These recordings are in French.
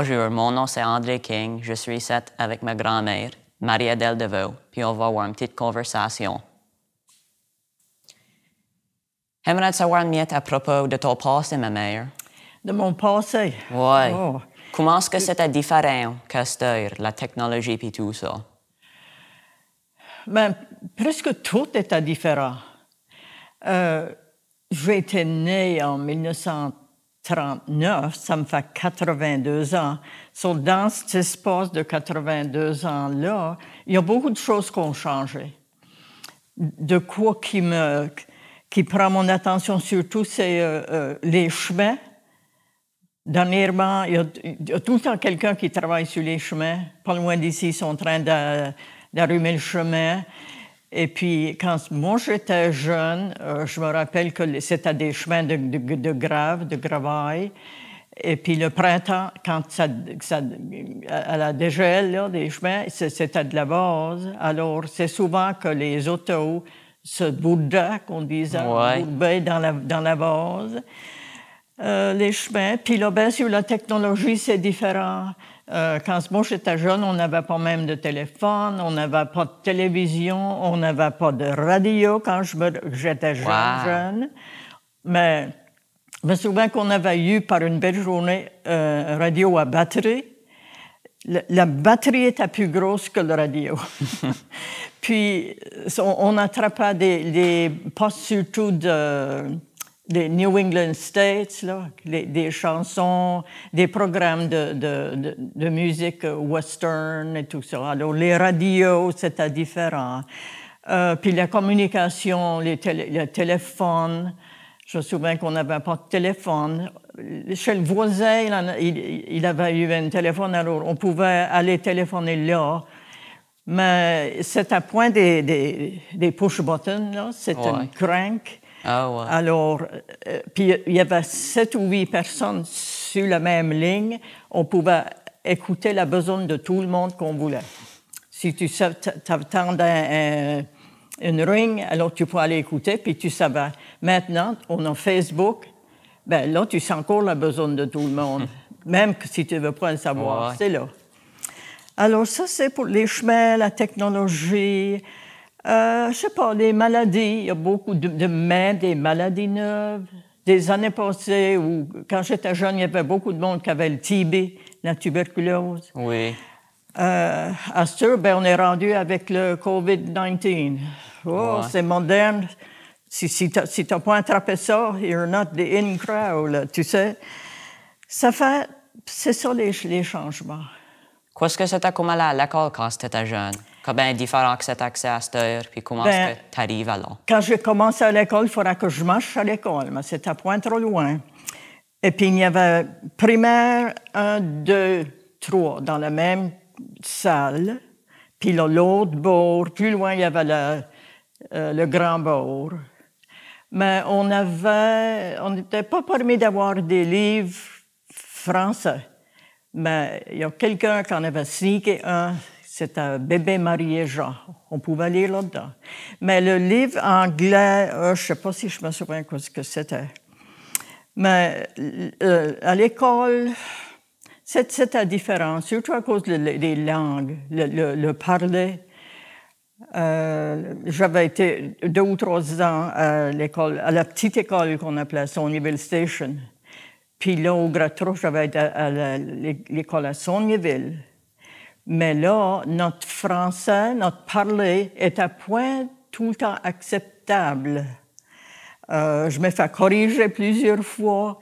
Bonjour, mon nom c'est André King. Je suis ici avec ma grand-mère, Marie-Adèle Deveau, puis on va avoir une petite conversation. J'aimerais savoir, Miette, à propos de ton passé, ma mère. De mon passé? Oui. Oh. Comment est-ce que c'était différent que la technologie et tout ça? mais ben, presque tout était différent. Euh, J'ai été née en 1900. 39, ça me fait 82 ans. dans cet espace de 82 ans-là, il y a beaucoup de choses qui ont changé. De quoi qui, me, qui prend mon attention surtout, c'est euh, euh, les chemins. Dernièrement, il y, a, il y a tout le temps quelqu'un qui travaille sur les chemins. Pas loin d'ici, ils sont en train d'arrumer le chemin. Et puis, quand moi j'étais jeune, euh, je me rappelle que c'était des chemins de, de, de grave, de gravaille. Et puis le printemps, quand ça, à la dégel là, des chemins, c'était de la vase. Alors, c'est souvent que les autos se boudaient, qu'on disait, dans la, dans la euh, les chemins. Puis là, bien sûr, la technologie, c'est différent. Euh, quand moi j'étais jeune, on n'avait pas même de téléphone, on n'avait pas de télévision, on n'avait pas de radio quand j'étais je jeune, jeune, Mais je me souviens qu'on avait eu par une belle journée euh, radio à batterie. la batterie était plus grosse que le radio. Puis on, on attrapait des, des postes surtout de les New England States, là, les, des chansons, des programmes de, de, de, musique western et tout ça. Alors, les radios, c'était différent. Euh, puis la communication, les le téléphone. Je me souviens qu'on n'avait pas de téléphone. Chez le voisin, il, avait eu un téléphone, alors on pouvait aller téléphoner là. Mais c'était point des, des, push-buttons, là. C'est un une crank. Ah, alors, euh, puis euh, il y avait sept ou huit personnes sur la même ligne. On pouvait écouter la besoin de tout le monde qu'on voulait. Si tu attendais un, une ring, alors tu pouvais aller écouter, puis tu savais. Maintenant, on a Facebook. Ben là, tu sens encore la besoin de tout le monde, même si tu ne veux pas le savoir. C'est là. Alors, ça, c'est pour les chemins, la technologie. Euh, je sais pas, les maladies, il y a beaucoup de, de des maladies neuves. Des années passées, où, quand j'étais jeune, il y avait beaucoup de monde qui avait le TB, la tuberculose. Oui. Euh, à ce ben, on est rendu avec le COVID-19. Oh, c'est moderne. Si, si n'as pas attrapé ça, you're not the in crowd, tu sais. Ça fait, c'est ça les, changements. Qu'est-ce que c'était comme là à l'école quand c'était jeune? Comment différent que cet accès à cette heure, puis comment est-ce que tu arrives à Quand j'ai commencé à l'école, il faudra que je marche à l'école, mais c'était point trop loin. Et puis il y avait primaire 1, 2, trois, dans la même salle. Puis l'autre bord, plus loin, il y avait euh, le, grand bord. Mais on avait, on n'était pas permis d'avoir des livres français. Mais il y a quelqu'un qui en avait et un c'est un bébé marié Jean. On pouvait lire là-dedans. Mais le livre anglais, euh, je ne sais pas si je me souviens de ce que c'était. Mais euh, à l'école, c'était différent, surtout à cause des langues, le, parler. Euh, j'avais été deux ou trois ans à l'école, à la petite école qu'on appelait Sonyville Station. Puis là, au Gratro, j'avais été à l'école à Sonyville. Mais là, notre français, notre parler est à point tout le temps acceptable. Euh, je me fais corriger plusieurs fois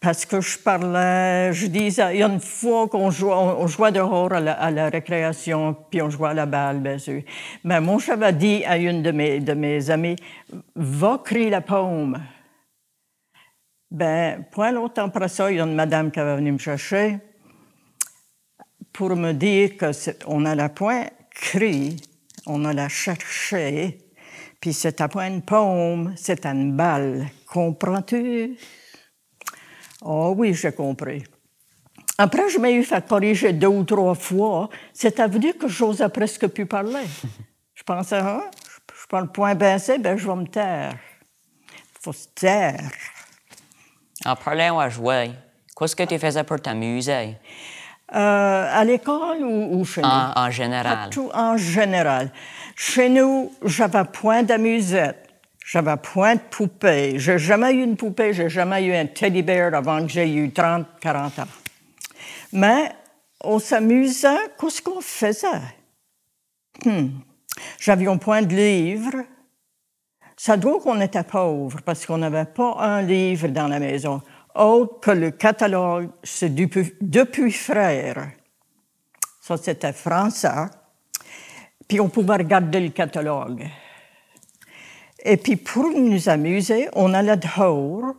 parce que je parlais, je disais, il y a une fois qu'on joue on, dehors à la, récréation, puis on jouait à la balle, bien sûr. Mais mon j'avais dit à une de mes, de mes amies, va crier la pomme. Ben, point longtemps après ça, il y a une madame qui avait venue me chercher pour me dire que on a la point crie, on a la cherché, puis à pas une c'est c'était une balle. Comprends-tu? Oh oui, j'ai compris. Après, je m'ai eu fait corriger deux ou trois fois. C'est venu que j'osais presque plus parler. Je pensais, hein, je, parle point baissé, ben je vais me taire. faut se taire. En parlant à jouer, qu'est-ce que tu faisais pour t'amuser? Euh, à l'école ou, chez nous? En, général. Tout en général. Chez nous, j'avais point d'amusette. J'avais point de poupée. J'ai jamais eu une poupée, j'ai jamais eu un teddy bear avant que j'ai eu 30, 40 ans. Mais on s'amusait, qu'est-ce qu'on faisait? J'avais hmm. J'avions point de livres. Ça doit qu'on était pauvres parce qu'on n'avait pas un livre dans la maison oh! que le catalogue, c'est depuis, frère. Ça, c'était français. Hein. Puis on pouvait regarder le catalogue. Et puis pour nous amuser, on allait dehors.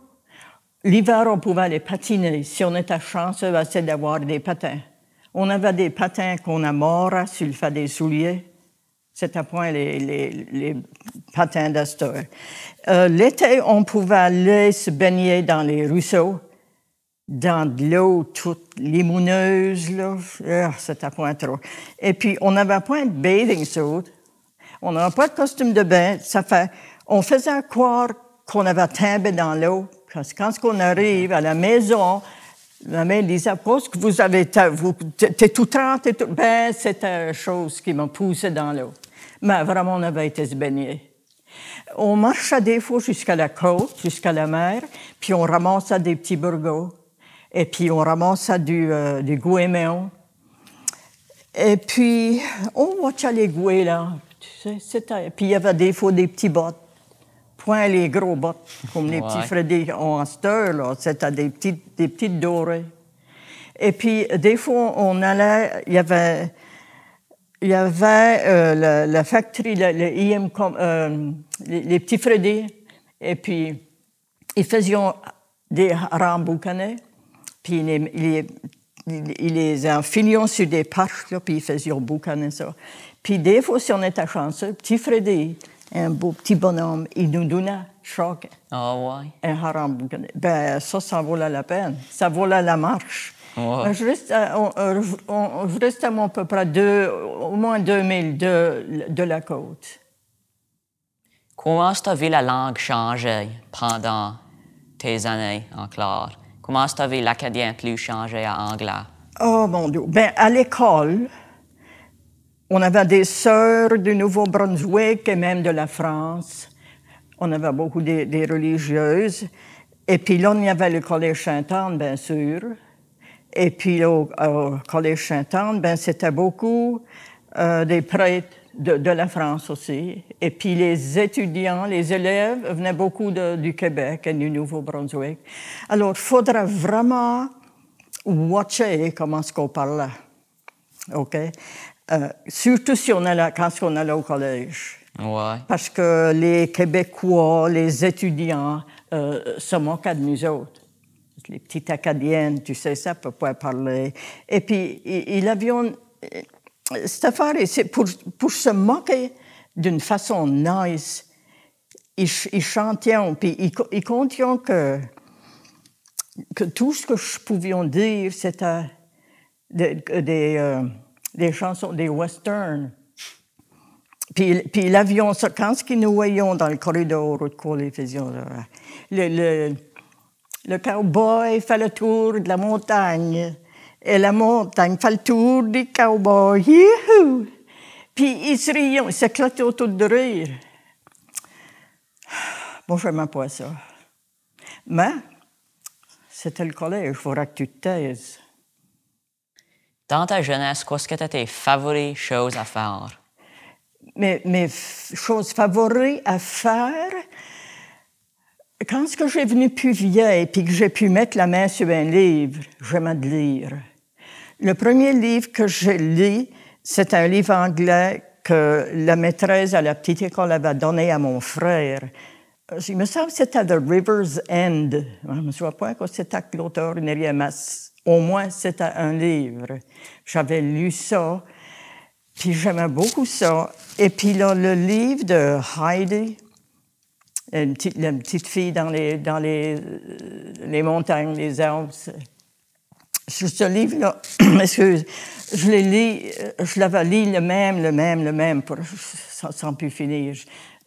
L'hiver, on pouvait aller patiner. Si on était chanceux, ben, c'est d'avoir des patins. On avait des patins qu'on morts hein, sur le fait des souliers. C'est à point les, les, les patins d'Astor. Euh, L'été, on pouvait aller se baigner dans les ruisseaux, dans de l'eau toute limoneuse. à ah, point trop. Et puis, on n'avait pas de bathing suit. On n'avait pas de costume de bain. Ça fait, on faisait croire qu'on avait timbé dans l'eau. Parce quand on arrive à la maison, mais Lisa, parce que vous avez, vous, t'es tout temps, et tout, ben, c'était chose qui m'a poussé dans l'eau. Mais vraiment, on avait été se baigner. On marchait des fois jusqu'à la côte, jusqu'à la mer, puis on ramassa des petits burgos, et puis on ramassa du, euh, du Et puis, on watchait les gouets, là. Tu sais, c'était... Puis il y avait des fois des petits bottes point les gros bottes, comme les petits petits Freddy un là. C'était des petites, des petites dorées. Et puis, des fois, on allait, il y avait, il y avait la, euh, la, factory, e euh, les, petits Freddy, et puis, ils faisaient des boucanées. puis ils les, ils les, sur des parches, puis ils faisaient boucaner ça. Puis des fois, si on était chanceux, petit Freddy, un beau petit bonhomme. Il nous donna choc. Ah Un haram. Ben ça, ça vaut la peine. Ça vaut la marche. Ben, je, reste à, on, euh, reste à mon peu près deux, au moins 2000 de, de la côte. Comment tu as vu la langue changer pendant tes années en classe? Comment tu as vu l'acadien plus changer à anglais? Oh mon Dieu! Ben, à l'école, on avait des sœurs du Nouveau-Brunswick et même de la France. On avait beaucoup des, religieuses. Et puis là, y avait le Collège saint anne bien sûr. Et puis au, Collège saint anne ben, c'était beaucoup euh, des prêtres de, la France aussi. Et puis les étudiants, les élèves venaient beaucoup du Québec et du Nouveau-Brunswick. Alors, il faudrait vraiment watcher comment ce qu'on parle, OK? Euh, surtout si on quand on allait au collège. Parce que les Québécois, les étudiants euh, se moquaient de nous autres. Les petites Acadiennes, tu sais, ça ne peut pas parler. Et puis, il, avaient, euh, Cette affaire, pour, pour se moquer d'une façon nice, ils, chantaient, puis ils, comptaient que, que tout ce que je pouvions dire, c'était des des chansons, des westerns. Puis, puis l'avion, quand ce nous voyons dans le corridor de Cole, le, le, le cowboy fait le tour de la montagne et la montagne fait le tour du cowboy. Puis ils se riaient, ils s'éclataient autour de rire. bon je n'aimais pas ça. Mais c'était le collège, il faudra que tu te taises. Dans ta jeunesse, qu'est-ce que étaient tes favoris choses à faire? Mes, mes choses favoris à faire, quand ce que j'ai venu plus vieille puis que j'ai pu mettre la main sur un livre, j'aimais de lire. Le premier livre que j'ai lu, c'est un livre anglais que la maîtresse à la petite école avait donné à mon frère. Il me semble que c'était The River's End. Je ne me souviens pas que l'auteur Neria masse au moins, c'était un livre. J'avais lu ça, puis j'aimais beaucoup ça. Et puis là, le livre de Heidi, une petite, petite fille dans, les, dans les, les montagnes, les arbres, ce livre-là, excuse, je l'ai lu, je l'avais lu le même, le même, le même, pour, sans, plus finir.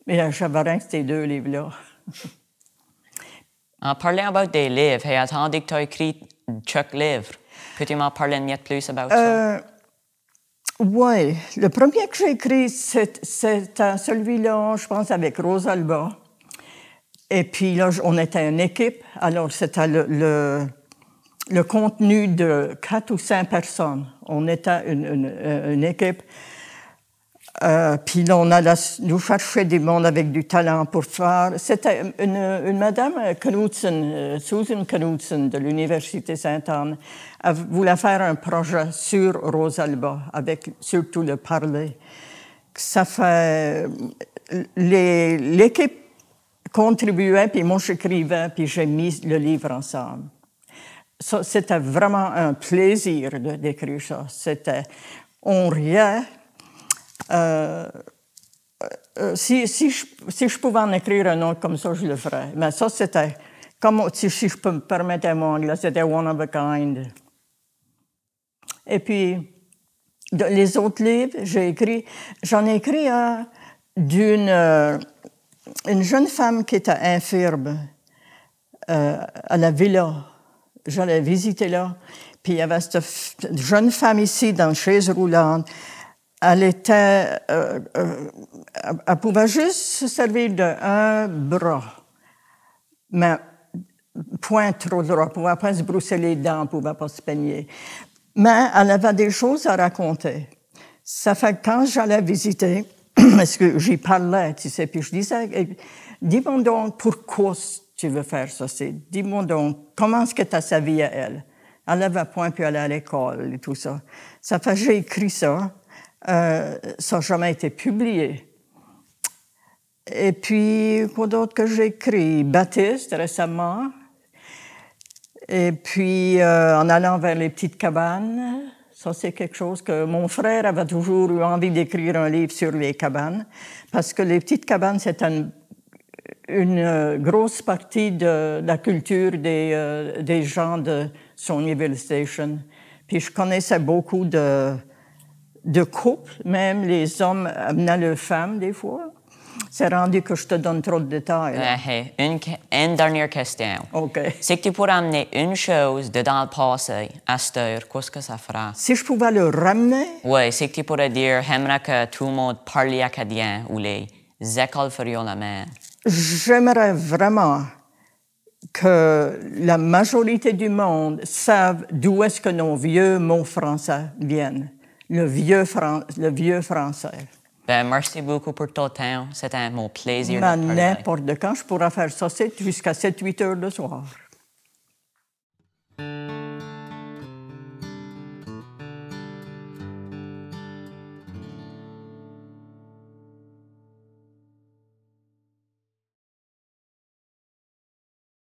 Mais j'avais rien que ces deux livres-là. en parlant des livres, et attendez que tu Chuck livre. Peux-tu m'en parler un plus about euh, Oui. Le premier que j'ai écrit, c'est celui-là, je pense, avec Alba. Et puis là, on était une équipe. Alors, c'était le, le, contenu de quatre ou cinq personnes. On était une, une, une équipe. Euh, puis on a nous chercher des mondes avec du talent pour faire. C'était une, une, madame Knudsen, euh, Susan Knudsen de l'Université Sainte-Anne, voulait faire un projet sur Rosalba, avec surtout le parler. Ça fait. Euh, l'équipe contribuait, puis moi j'écrivais, puis j'ai mis le livre ensemble. C'était vraiment un plaisir d'écrire ça. C'était. On riait euh, euh, si, si, je, pouvais en écrire un autre comme ça, je le ferais. Mais ça, c'était, comme si, je peux me permettre un anglais, c'était one of a kind. Et puis, les autres livres, j'ai écrit, j'en ai écrit un d'une euh, une jeune femme qui était infirme à la villa. J'allais visiter là. Puis il y avait cette jeune femme ici dans une chaise roulante elle était, euh, euh pouvait juste se servir d'un bras, mais point trop droit, pour pouvait pas se brousser les dents, pour pouvait pas se peigner. Mais elle avait des choses à raconter. Ça fait que quand j'allais visiter, parce que j'y parlais, tu sais, puis je disais, eh, dis-moi donc pourquoi tu veux faire ça, dis-moi donc comment est-ce que tu as sa vie à elle. Elle avait point pu aller à l'école et tout ça. Ça fait j'ai écrit ça. Euh, ça n'a jamais été publié. Et puis, quoi d'autre que j'ai écrit Baptiste récemment. Et puis, euh, en allant vers les petites cabanes, ça c'est quelque chose que mon frère avait toujours eu envie d'écrire un livre sur les cabanes, parce que les petites cabanes, c'est une euh, grosse partie de, la culture des, des gens de Sonyville Station. Puis je connaissais beaucoup de, de couple, même les hommes amenaient leurs femmes des fois. C'est rendu que je te donne trop de détails. Euh, une, dernière question. OK. Si tu pourrais amener une chose de dans le passé, à cette heure, qu'est-ce que ça fera? Si je pouvais le ramener? Oui, si tu pourrais dire, j'aimerais que tout le monde parle acadien ou les écoles ferions la main. J'aimerais vraiment que la majorité du monde savent d'où est-ce que nos vieux mots français viennent le vieux, le vieux français. Ben, merci beaucoup pour ton temps. C'était mon plaisir. Ben, n'importe quand, je pourrais faire ça jusqu'à 7-8 heures le soir.